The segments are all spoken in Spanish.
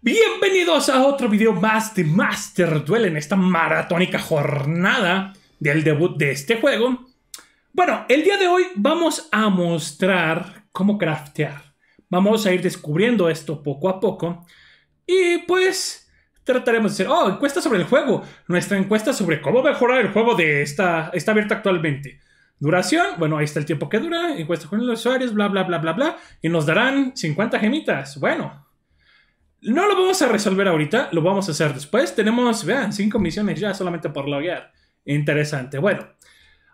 Bienvenidos a otro video más de Master Duel en esta maratónica jornada del debut de este juego. Bueno, el día de hoy vamos a mostrar cómo craftear. Vamos a ir descubriendo esto poco a poco y pues trataremos de hacer, oh, encuesta sobre el juego, nuestra encuesta sobre cómo mejorar el juego de esta, está abierta actualmente. Duración, bueno, ahí está el tiempo que dura, encuesta con los usuarios, bla, bla, bla, bla, bla, y nos darán 50 gemitas. Bueno, no lo vamos a resolver ahorita, lo vamos a hacer después. Tenemos, vean, cinco misiones ya solamente por loguear. Interesante. Bueno,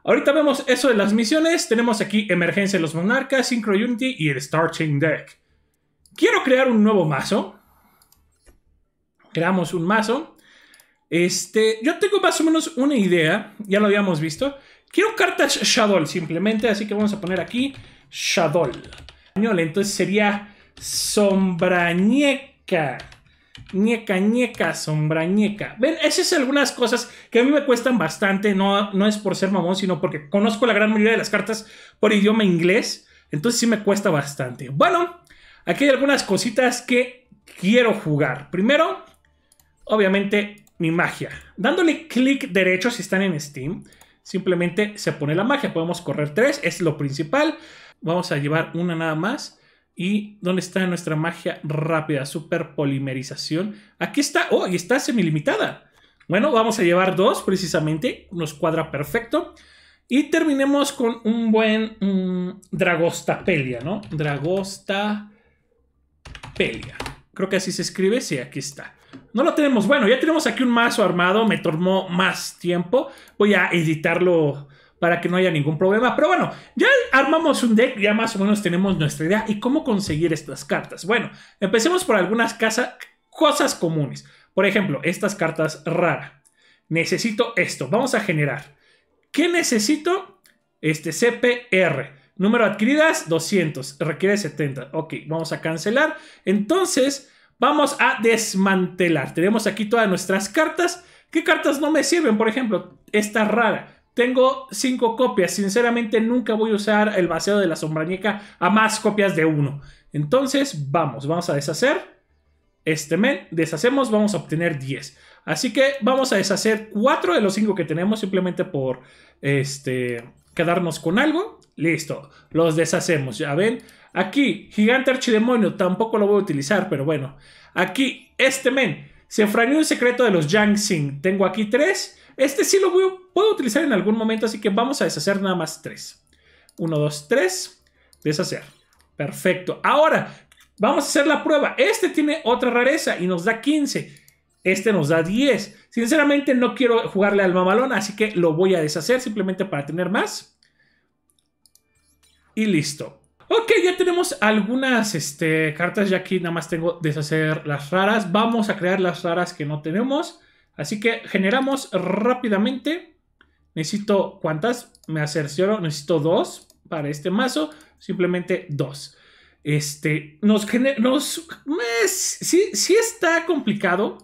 ahorita vemos eso de las misiones. Tenemos aquí Emergencia de los Monarcas, Synchro Unity y el Star Chain Deck. Quiero crear un nuevo mazo. Creamos un mazo. Este, yo tengo más o menos una idea, ya lo habíamos visto. Quiero cartas Shadol simplemente, así que vamos a poner aquí Shadol. Entonces sería Sombrañeco ñeca. Ñeca, sombra ñeca. Ven, esas son algunas cosas que a mí me cuestan bastante. No, no es por ser mamón, sino porque conozco la gran mayoría de las cartas por idioma inglés. Entonces sí me cuesta bastante. Bueno, aquí hay algunas cositas que quiero jugar. Primero, obviamente, mi magia. Dándole clic derecho si están en Steam, simplemente se pone la magia. Podemos correr tres, es lo principal. Vamos a llevar una nada más. ¿Y dónde está nuestra magia rápida? Super polimerización. Aquí está. Oh, aquí está semilimitada. Bueno, vamos a llevar dos precisamente. Nos cuadra perfecto. Y terminemos con un buen Dragosta mm, Dragostapelia, ¿no? Dragosta Pelia, Creo que así se escribe. Sí, aquí está. No lo tenemos. Bueno, ya tenemos aquí un mazo armado. Me tomó más tiempo. Voy a editarlo para que no haya ningún problema. Pero bueno, ya armamos un deck, ya más o menos tenemos nuestra idea y cómo conseguir estas cartas. Bueno, empecemos por algunas cosas comunes. Por ejemplo, estas cartas raras Necesito esto, vamos a generar. ¿Qué necesito? Este CPR. Número adquiridas 200, requiere 70. Ok, vamos a cancelar. Entonces, vamos a desmantelar. Tenemos aquí todas nuestras cartas. ¿Qué cartas no me sirven? Por ejemplo, esta rara. Tengo cinco copias. Sinceramente, nunca voy a usar el vaciado de la sombrañeca a más copias de uno. Entonces, vamos, vamos a deshacer. Este men, deshacemos, vamos a obtener 10. Así que vamos a deshacer 4 de los 5 que tenemos simplemente por este, quedarnos con algo. Listo, los deshacemos, ya ven. Aquí, gigante archidemonio, tampoco lo voy a utilizar, pero bueno. Aquí, este men, se un secreto de los Yang Tengo aquí 3 este sí lo puedo utilizar en algún momento, así que vamos a deshacer nada más tres. Uno, dos, tres. Deshacer. Perfecto. Ahora, vamos a hacer la prueba. Este tiene otra rareza y nos da 15. Este nos da 10. Sinceramente no quiero jugarle al mamalón, así que lo voy a deshacer simplemente para tener más. Y listo. Ok, ya tenemos algunas este, cartas. Ya aquí nada más tengo deshacer las raras. Vamos a crear las raras que no tenemos. Así que generamos rápidamente. Necesito cuántas, me acercioro, necesito dos para este mazo, simplemente dos. Este, nos genera, nos, eh, sí, está complicado,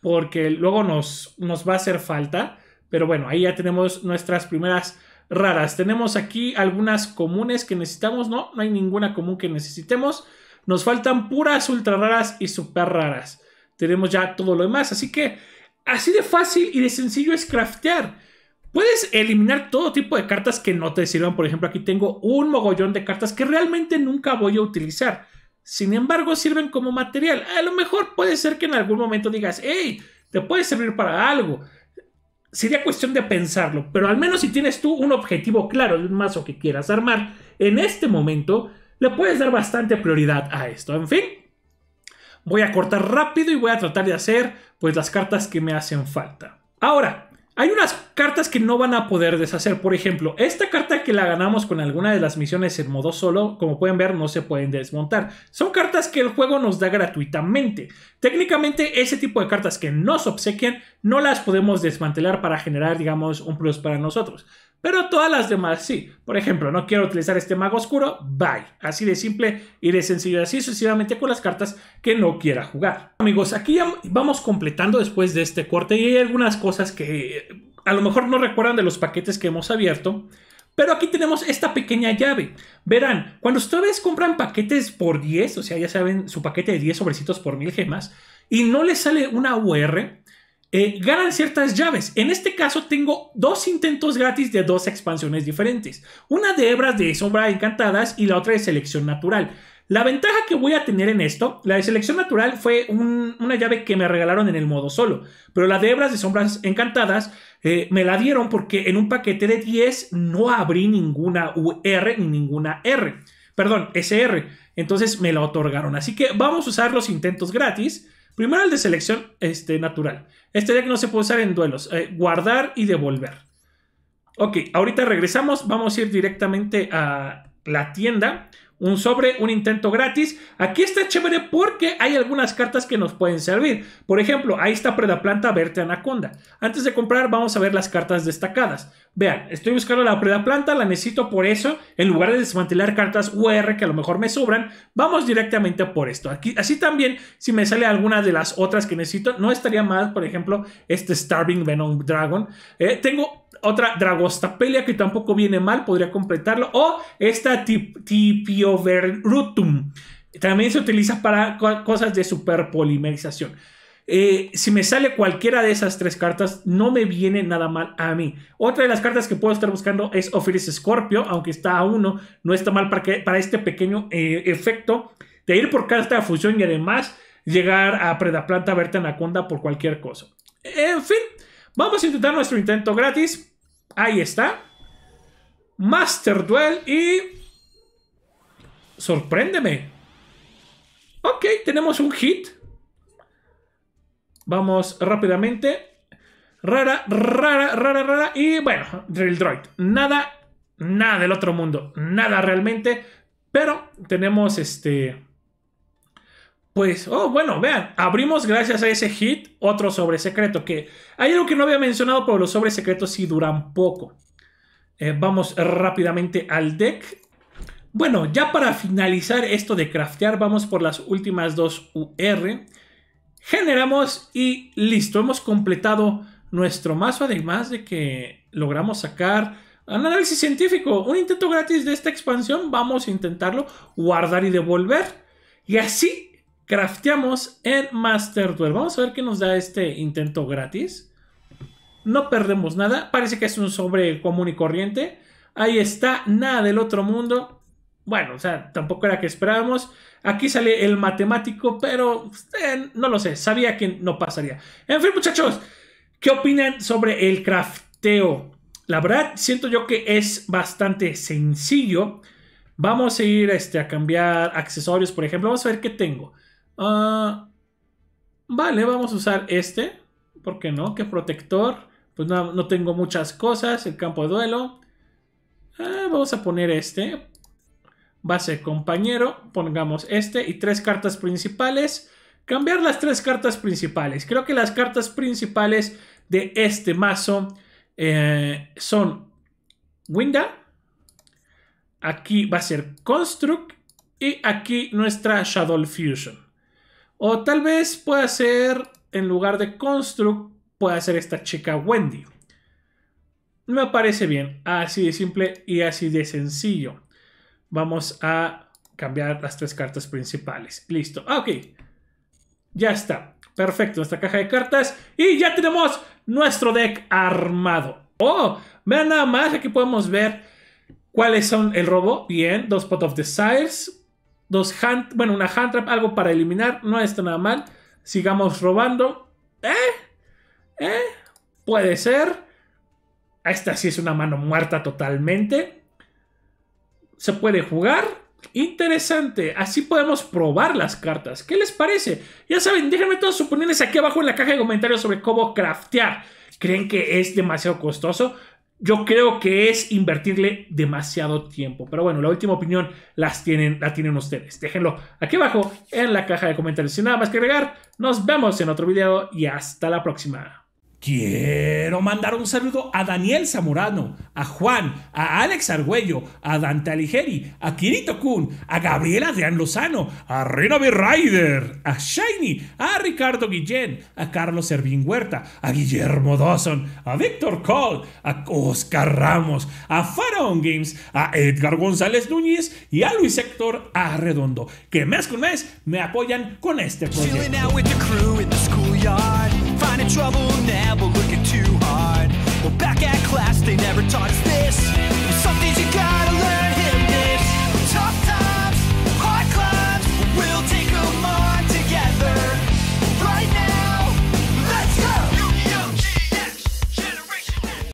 porque luego nos, nos va a hacer falta, pero bueno, ahí ya tenemos nuestras primeras raras. Tenemos aquí algunas comunes que necesitamos, no, no hay ninguna común que necesitemos. Nos faltan puras ultra raras y super raras tenemos ya todo lo demás. Así que así de fácil y de sencillo es craftear. Puedes eliminar todo tipo de cartas que no te sirvan. Por ejemplo, aquí tengo un mogollón de cartas que realmente nunca voy a utilizar. Sin embargo, sirven como material. A lo mejor puede ser que en algún momento digas, hey, te puede servir para algo. Sería cuestión de pensarlo, pero al menos si tienes tú un objetivo claro de un mazo que quieras armar, en este momento le puedes dar bastante prioridad a esto. En fin, voy a cortar rápido y voy a tratar de hacer pues las cartas que me hacen falta. Ahora, hay unas cartas que no van a poder deshacer. Por ejemplo, esta carta que la ganamos con alguna de las misiones en modo solo, como pueden ver, no se pueden desmontar. Son cartas que el juego nos da gratuitamente. Técnicamente, ese tipo de cartas que nos obsequian no las podemos desmantelar para generar, digamos, un plus para nosotros. Pero todas las demás sí. Por ejemplo, no quiero utilizar este mago oscuro, bye. Así de simple y de sencillo, así sucesivamente con las cartas que no quiera jugar. Amigos, aquí ya vamos completando después de este corte y hay algunas cosas que eh, a lo mejor no recuerdan de los paquetes que hemos abierto. Pero aquí tenemos esta pequeña llave. Verán, cuando ustedes compran paquetes por 10, o sea, ya saben, su paquete de 10 sobrecitos por 1000 gemas, y no les sale una UR, eh, ganan ciertas llaves. En este caso tengo dos intentos gratis de dos expansiones diferentes. Una de hebras de sombra encantadas y la otra de selección natural. La ventaja que voy a tener en esto, la de selección natural fue una llave que me regalaron en el modo solo, pero la de hebras de sombras encantadas eh, me la dieron porque en un paquete de 10 no abrí ninguna UR ni ninguna R, perdón, SR, entonces me la otorgaron. Así que vamos a usar los intentos gratis. Primero el de selección este, natural. Este ya que no se puede usar en duelos. Eh, guardar y devolver. Ok, ahorita regresamos. Vamos a ir directamente a la tienda un sobre, un intento gratis. Aquí está chévere porque hay algunas cartas que nos pueden servir. Por ejemplo, ahí está planta Verte Anaconda. Antes de comprar, vamos a ver las cartas destacadas. Vean, estoy buscando la planta la necesito por eso. En lugar de desmantelar cartas UR que a lo mejor me sobran, vamos directamente por esto. Aquí, así también, si me sale alguna de las otras que necesito, no estaría mal, por ejemplo, este Starving Venom Dragon. Eh, tengo otra Dragostapelia que tampoco viene mal, podría completarlo. O esta tip, Verrutum También se utiliza para cosas de superpolimerización. Eh, si me sale cualquiera de esas tres cartas, no me viene nada mal a mí. Otra de las cartas que puedo estar buscando es Ophiris Scorpio, aunque está a uno, no está mal para, para este pequeño eh, efecto de ir por carta de fusión y además llegar a Predaplanta, verte Anaconda por cualquier cosa. En fin, Vamos a intentar nuestro intento gratis. Ahí está. Master Duel y... Sorpréndeme. Ok, tenemos un hit. Vamos rápidamente. Rara, rara, rara, rara. Y bueno, Drill Droid. Nada, nada del otro mundo. Nada realmente. Pero tenemos este pues, oh, bueno, vean, abrimos gracias a ese hit otro sobre secreto, que hay algo que no había mencionado, pero los sobre secretos sí duran poco. Eh, vamos rápidamente al deck. Bueno, ya para finalizar esto de craftear, vamos por las últimas dos UR. Generamos y listo, hemos completado nuestro mazo, además de que logramos sacar un análisis científico, un intento gratis de esta expansión, vamos a intentarlo, guardar y devolver. Y así crafteamos en Master Duel. Vamos a ver qué nos da este intento gratis. No perdemos nada. Parece que es un sobre común y corriente. Ahí está, nada del otro mundo. Bueno, o sea, tampoco era que esperábamos. Aquí sale el matemático, pero eh, no lo sé. Sabía que no pasaría. En fin, muchachos, ¿qué opinan sobre el crafteo? La verdad, siento yo que es bastante sencillo. Vamos a ir este, a cambiar accesorios, por ejemplo. Vamos a ver qué tengo. Ah, vale, vamos a usar este. ¿Por qué no? Que protector. Pues no, tengo muchas cosas. El campo de duelo. Ah, vamos a poner este. Va a ser compañero. Pongamos este. Y tres cartas principales. Cambiar las tres cartas principales. Creo que las cartas principales de este mazo eh, son Winda. Aquí va a ser Construct. Y aquí nuestra Shadow Fusion. O tal vez pueda ser, en lugar de Construct, pueda ser esta chica Wendy. Me parece bien, así de simple y así de sencillo. Vamos a cambiar las tres cartas principales. Listo, ok. Ya está, perfecto, nuestra caja de cartas. Y ya tenemos nuestro deck armado. Oh, vean nada más, aquí podemos ver cuáles son el robo. Bien, dos Pot of Desires, dos hand, bueno, una hand trap, algo para eliminar, no está nada mal. Sigamos robando. ¿Eh? ¿Eh? Puede ser. Esta sí es una mano muerta totalmente. Se puede jugar. Interesante. Así podemos probar las cartas. ¿Qué les parece? Ya saben, déjenme todos sus opiniones aquí abajo en la caja de comentarios sobre cómo craftear. ¿Creen que es demasiado costoso? yo creo que es invertirle demasiado tiempo. Pero bueno, la última opinión las tienen, la tienen ustedes. Déjenlo aquí abajo en la caja de comentarios. Sin nada más que agregar, nos vemos en otro video y hasta la próxima. Quiero mandar un saludo a Daniel Zamorano, a Juan, a Alex Argüello, a Dante Alighieri, a Kirito Kun, a Gabriela Adrián Lozano, a Rena B. Ryder, a Shiny, a Ricardo Guillén, a Carlos Servín Huerta, a Guillermo Dawson, a Víctor Cole, a Oscar Ramos, a Faraón Games, a Edgar González Núñez y a Luis Héctor Arredondo, que mes con mes me apoyan con este proyecto.